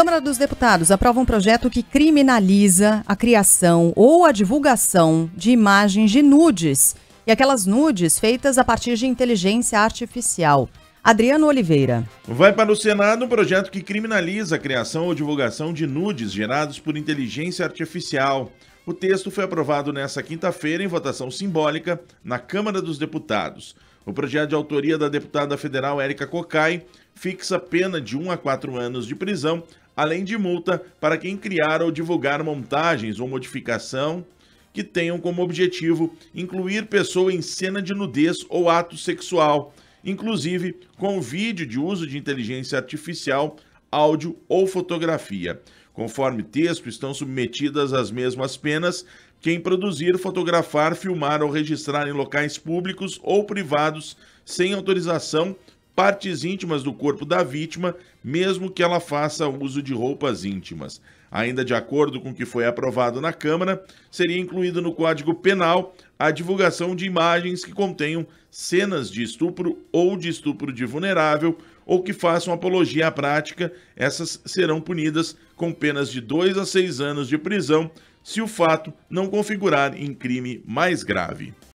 Câmara dos Deputados aprova um projeto que criminaliza a criação ou a divulgação de imagens de nudes e aquelas nudes feitas a partir de inteligência artificial. Adriano Oliveira. Vai para o Senado um projeto que criminaliza a criação ou divulgação de nudes gerados por inteligência artificial. O texto foi aprovado nesta quinta-feira em votação simbólica na Câmara dos Deputados. O projeto de autoria da deputada federal Érica Cocai fixa pena de 1 a 4 anos de prisão além de multa para quem criar ou divulgar montagens ou modificação que tenham como objetivo incluir pessoa em cena de nudez ou ato sexual, inclusive com vídeo de uso de inteligência artificial, áudio ou fotografia. Conforme texto, estão submetidas às mesmas penas quem produzir, fotografar, filmar ou registrar em locais públicos ou privados sem autorização partes íntimas do corpo da vítima, mesmo que ela faça uso de roupas íntimas. Ainda de acordo com o que foi aprovado na Câmara, seria incluído no Código Penal a divulgação de imagens que contenham cenas de estupro ou de estupro de vulnerável ou que façam apologia à prática, essas serão punidas com penas de 2 a 6 anos de prisão se o fato não configurar em crime mais grave.